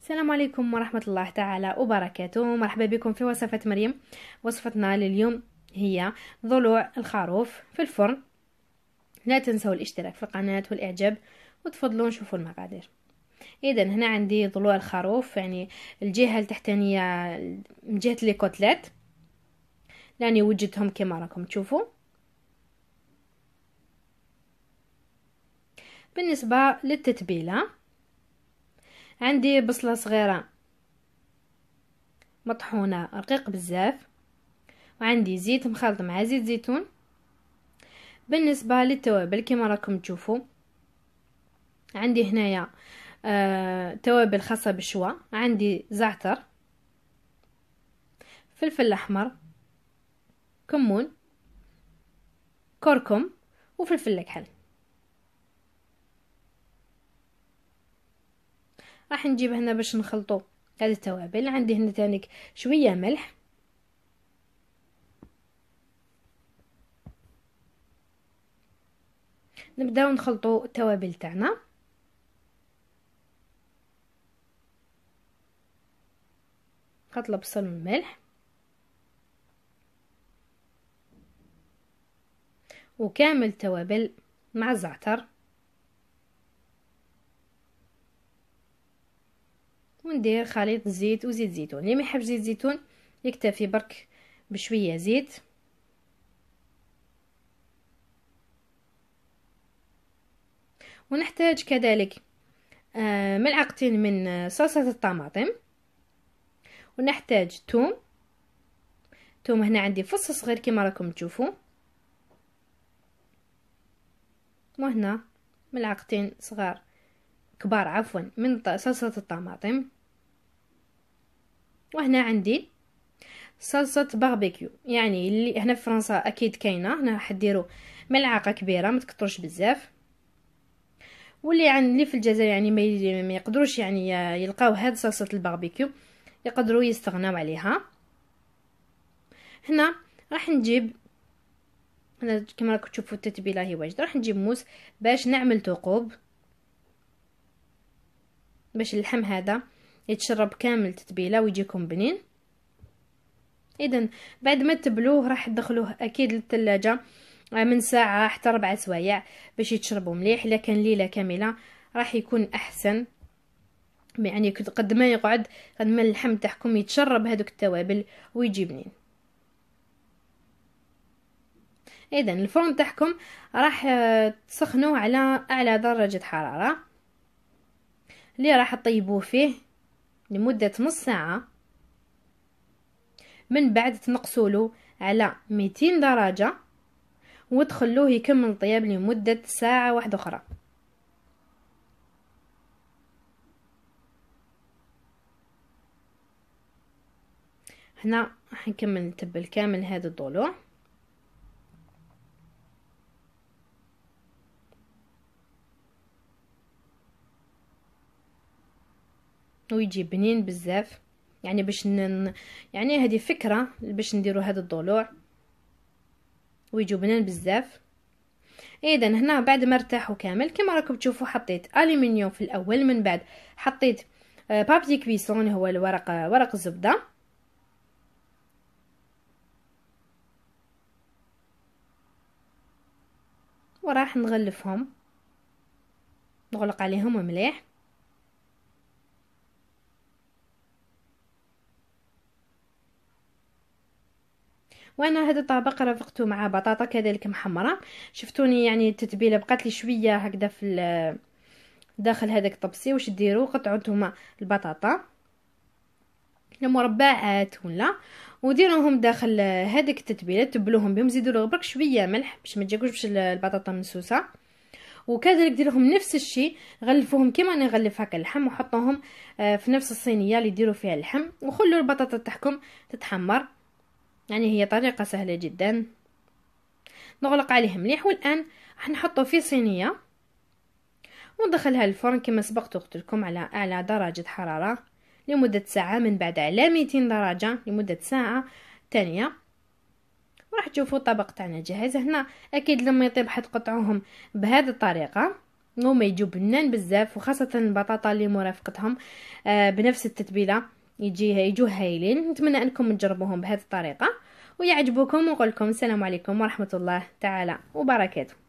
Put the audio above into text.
السلام عليكم ورحمة الله تعالى وبركاته مرحبا بكم في وصفة مريم وصفتنا لليوم هي ضلوع الخروف في الفرن لا تنسوا الاشتراك في القناة والإعجاب وتفضلوا نشوفوا المقادير اذا هنا عندي ضلوع الخروف يعني الجهة التحتانية من جهة لي كوتلات لاني وجدتهم كما راكم تشوفوا بالنسبة للتتبيلة عندي بصلة صغيرة مطحونة رقيق بزاف وعندي زيت مخلط مع زيت زيتون بالنسبة للتوابل كما راكم تشوفوا عندي هنايا آه توابل خاصة بالشوا عندي زعتر فلفل احمر كمون كركم وفلفل اكحل راح نجيب هنا باش نخلطو هاد التوابل عندي هنا تانيك شويه ملح نبداو نخلطو التوابل تاعنا نحط البصل والملح وكامل التوابل مع الزعتر وندير خليط زيت وزيت زيتون اللي ما يحبش زيت زيتون يكتفي برك بشويه زيت ونحتاج كذلك آه، ملعقتين من صلصة الطماطم ونحتاج ثوم ثوم هنا عندي فص صغير كما راكم تشوفوا وهنا ملعقتين صغار كبار عفوا من صلصة الطماطم وهنا عندي صلصة باربيكيو يعني اللي هنا في فرنسا اكيد كاينه هنا راح ديروا ملعقه كبيره ما تكترش بزاف واللي عند اللي في الجزائر يعني ما يقدروش يعني يلقاو هاد صلصه الباربيكيو يقدروا يستغناو عليها هنا راح نجيب هنا كما راكم تشوفوا التتبيله هي واجده راح نجيب موس باش نعمل ثقوب باش اللحم هذا يتشرب كامل تتبيله ويجيكم بنين اذا بعد ما تبلوه راح تدخلوه اكيد للثلاجه آه، من ساعه حتى ربع سوايع باش يتشربوا مليح الا كان ليله كامله راح يكون احسن يعني قد ما يقعد قد ما اللحم تاعكم يتشرب هذوك التوابل ويجي بنين اذا الفرن تاعكم راح آه، تسخنوه على اعلى درجه حراره اللي راح تطيبوه فيه لمدة نص ساعة من بعد تنقصولو على 200 درجة وتخلوه يكمل طياب لمدة ساعة واحدة أخرى هنا حنكمل نتبل كامل هذا الضلوع ويجي بنين بزاف يعني باش نن... يعني هذه فكره باش نديرو هذا الضلوع ويجو بنان بزاف اذا هنا بعد ما ارتاحوا كامل كما راكم تشوفوا حطيت الومنيوم في الاول من بعد حطيت بابي آه، كويسون هو الورق آه، ورق الزبده وراح نغلفهم نغلق عليهم مليح وانا هذا الطبق رافقته مع بطاطا كذلك محمره شفتوني يعني التتبيله بقات لي شويه هكذا في داخل هذاك الطبسي واش ديروا قطعوا نتوما البطاطا المربعات ولا وديروهم داخل هذيك التتبيله تبلوهم بهم زيدوا له برك شويه ملح باش ما تجيكوش باش البطاطا منسوسه وكذلك ديرهم نفس الشيء غلفوهم كما انا نغلف هكا اللحم وحطوهم آه، في نفس الصينيه اللي ديروا فيها اللحم وخلوا البطاطا تاعكم تتحمر يعني هي طريقة سهلة جدا نغلق عليه مليح والآن راح نحطه في صينية وندخلها الفرن كما سبقت قلت لكم على أعلى درجة حرارة لمدة ساعة من بعد على 200 درجة لمدة ساعة تانية وراح تشوفوا الطبق تاعنا جاهز هنا اكيد لما يطيب حتقطعوهم بهذه الطريقه وما يجوا بنان بزاف وخاصه البطاطا اللي مرافقتهم آه بنفس التتبيله يجي يجو هايلين نتمنى انكم تجربوهم بهذه الطريقه ويعجبوكم ونقول لكم السلام عليكم ورحمه الله تعالى وبركاته